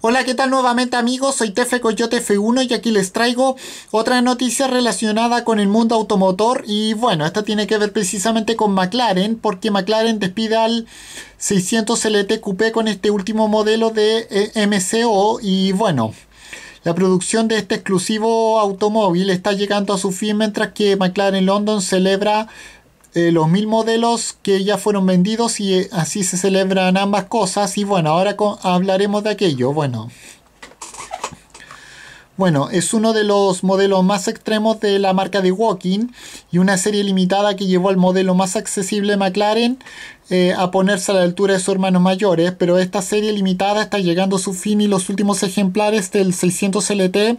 Hola, ¿qué tal nuevamente amigos? Soy Tefe Coyote F1 y aquí les traigo otra noticia relacionada con el mundo automotor y bueno, esta tiene que ver precisamente con McLaren porque McLaren despide al 600 LT Coupé con este último modelo de eh, MCO y bueno, la producción de este exclusivo automóvil está llegando a su fin mientras que McLaren London celebra eh, los mil modelos que ya fueron vendidos y eh, así se celebran ambas cosas. Y bueno, ahora hablaremos de aquello. Bueno. Bueno, es uno de los modelos más extremos de la marca de Walking y una serie limitada que llevó al modelo más accesible McLaren eh, a ponerse a la altura de sus hermanos mayores, pero esta serie limitada está llegando a su fin y los últimos ejemplares del 600 LT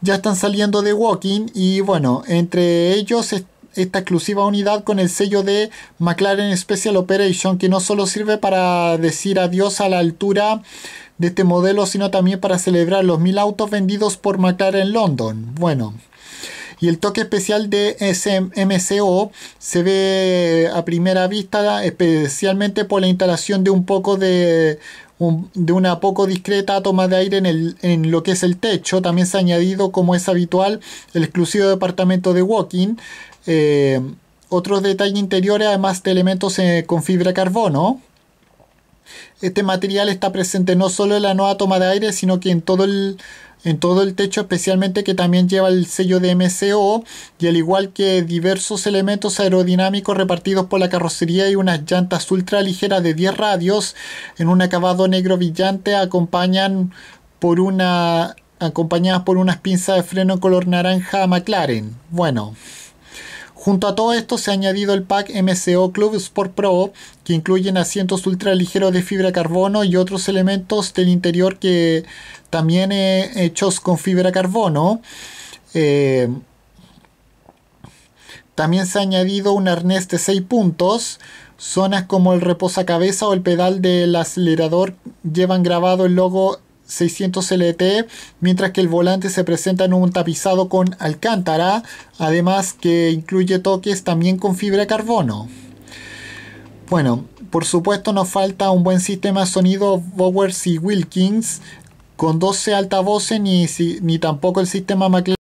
ya están saliendo de Walking y bueno, entre ellos esta exclusiva unidad con el sello de McLaren Special Operation, que no solo sirve para decir adiós a la altura de este modelo, sino también para celebrar los mil autos vendidos por McLaren London. Bueno, y el toque especial de SMCO se ve a primera vista especialmente por la instalación de un poco de una poco discreta toma de aire en, lo que es el techo. También se ha añadido, como es habitual, el exclusivo departamento de walking. Eh, otros detalles interiores, además de elementos eh, con fibra carbono. Este material está presente no solo en la nueva toma de aire, sino que en todo el en todo el techo especialmente que también lleva el sello de MCO y al igual que diversos elementos aerodinámicos repartidos por la carrocería y unas llantas ultra ligeras de 10 radios en un acabado negro brillante acompañan por una acompañadas por unas pinzas de freno color naranja McLaren. Bueno, Junto a todo esto se ha añadido el pack MCO Club Sport Pro, que incluyen asientos ultraligeros de fibra carbono y otros elementos del interior que también eh, hechos con fibra carbono. Eh, también se ha añadido un arnés de 6 puntos. Zonas como el reposacabeza o el pedal del acelerador llevan grabado el logo 600 LT, mientras que el volante se presenta en un tapizado con alcántara, además que incluye toques también con fibra de carbono. Bueno, por supuesto nos falta un buen sistema de sonido Bowers y Wilkins con 12 altavoces ni, ni tampoco el sistema McLaren.